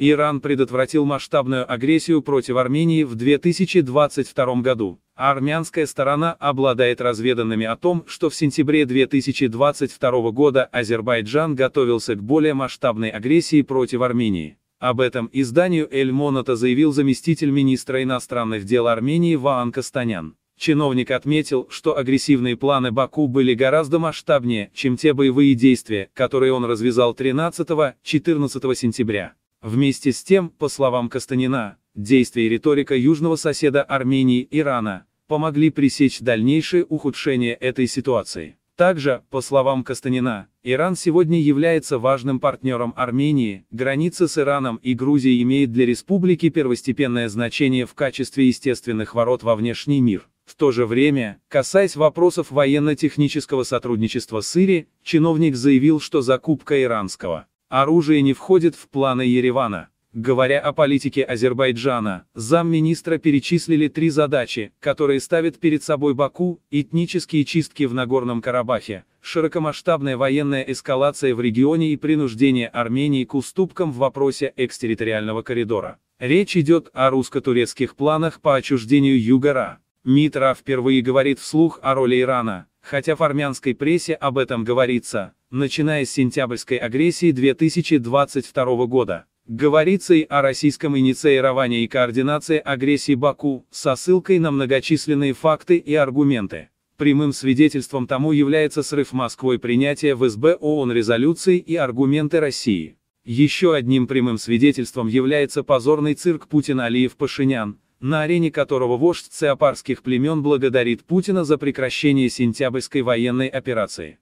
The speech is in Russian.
Иран предотвратил масштабную агрессию против Армении в 2022 году, а армянская сторона обладает разведанными о том, что в сентябре 2022 года Азербайджан готовился к более масштабной агрессии против Армении. Об этом изданию Эль Моната заявил заместитель министра иностранных дел Армении Ваан Кастанян. Чиновник отметил, что агрессивные планы Баку были гораздо масштабнее, чем те боевые действия, которые он развязал 13-14 сентября. Вместе с тем, по словам Кастанина, действия и риторика южного соседа Армении Ирана помогли пресечь дальнейшее ухудшение этой ситуации. Также, по словам Кастанина, Иран сегодня является важным партнером Армении, граница с Ираном и Грузией имеет для республики первостепенное значение в качестве естественных ворот во внешний мир. В то же время, касаясь вопросов военно-технического сотрудничества с Ири, чиновник заявил, что закупка иранского Оружие не входит в планы Еревана. Говоря о политике Азербайджана, замминистра перечислили три задачи, которые ставят перед собой Баку, этнические чистки в Нагорном Карабахе, широкомасштабная военная эскалация в регионе и принуждение Армении к уступкам в вопросе экстерриториального коридора. Речь идет о русско-турецких планах по отчуждению Югора. Митра впервые говорит вслух о роли Ирана, хотя в армянской прессе об этом говорится, начиная с сентябрьской агрессии 2022 года. Говорится и о российском инициировании и координации агрессии Баку, со ссылкой на многочисленные факты и аргументы. Прямым свидетельством тому является срыв Москвой принятия в СБ ООН резолюции и аргументы России. Еще одним прямым свидетельством является позорный цирк Путина алиев пашинян на арене которого вождь циапарских племен благодарит Путина за прекращение сентябрьской военной операции.